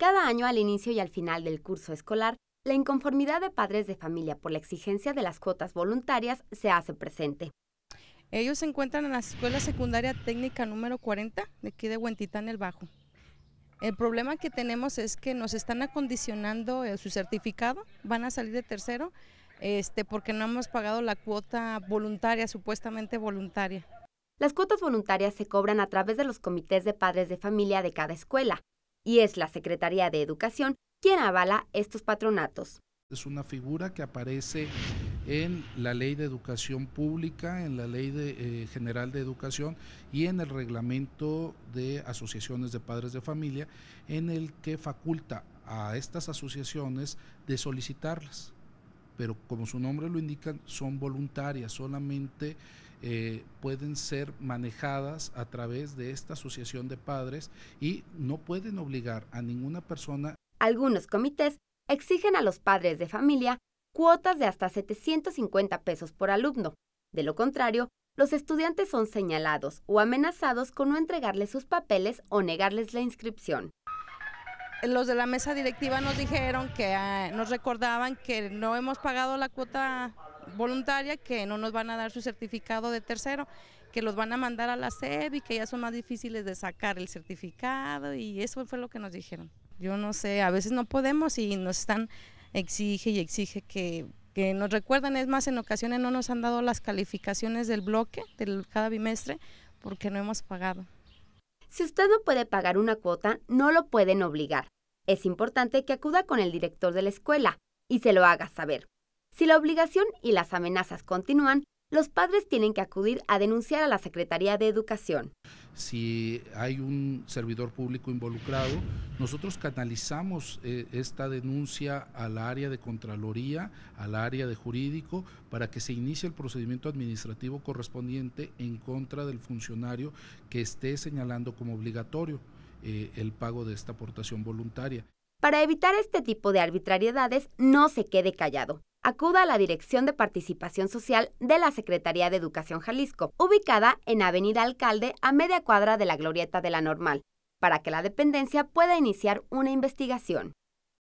Cada año al inicio y al final del curso escolar, la inconformidad de padres de familia por la exigencia de las cuotas voluntarias se hace presente. Ellos se encuentran en la Escuela Secundaria Técnica número 40 de aquí de en el Bajo. El problema que tenemos es que nos están acondicionando eh, su certificado, van a salir de tercero, este, porque no hemos pagado la cuota voluntaria, supuestamente voluntaria. Las cuotas voluntarias se cobran a través de los comités de padres de familia de cada escuela, y es la Secretaría de Educación quien avala estos patronatos. Es una figura que aparece en la Ley de Educación Pública, en la Ley eh, General de Educación y en el Reglamento de Asociaciones de Padres de Familia, en el que faculta a estas asociaciones de solicitarlas pero como su nombre lo indica, son voluntarias, solamente eh, pueden ser manejadas a través de esta asociación de padres y no pueden obligar a ninguna persona. Algunos comités exigen a los padres de familia cuotas de hasta 750 pesos por alumno. De lo contrario, los estudiantes son señalados o amenazados con no entregarles sus papeles o negarles la inscripción los de la mesa directiva nos dijeron que ah, nos recordaban que no hemos pagado la cuota voluntaria, que no nos van a dar su certificado de tercero, que los van a mandar a la SEB y que ya son más difíciles de sacar el certificado y eso fue lo que nos dijeron. Yo no sé, a veces no podemos y nos están exige y exige que, que nos recuerdan, es más, en ocasiones no nos han dado las calificaciones del bloque, del cada bimestre, porque no hemos pagado. Si usted no puede pagar una cuota, no lo pueden obligar. Es importante que acuda con el director de la escuela y se lo haga saber. Si la obligación y las amenazas continúan, los padres tienen que acudir a denunciar a la Secretaría de Educación. Si hay un servidor público involucrado, nosotros canalizamos eh, esta denuncia al área de Contraloría, al área de Jurídico, para que se inicie el procedimiento administrativo correspondiente en contra del funcionario que esté señalando como obligatorio eh, el pago de esta aportación voluntaria. Para evitar este tipo de arbitrariedades, no se quede callado acuda a la Dirección de Participación Social de la Secretaría de Educación Jalisco, ubicada en Avenida Alcalde a media cuadra de la Glorieta de la Normal, para que la dependencia pueda iniciar una investigación.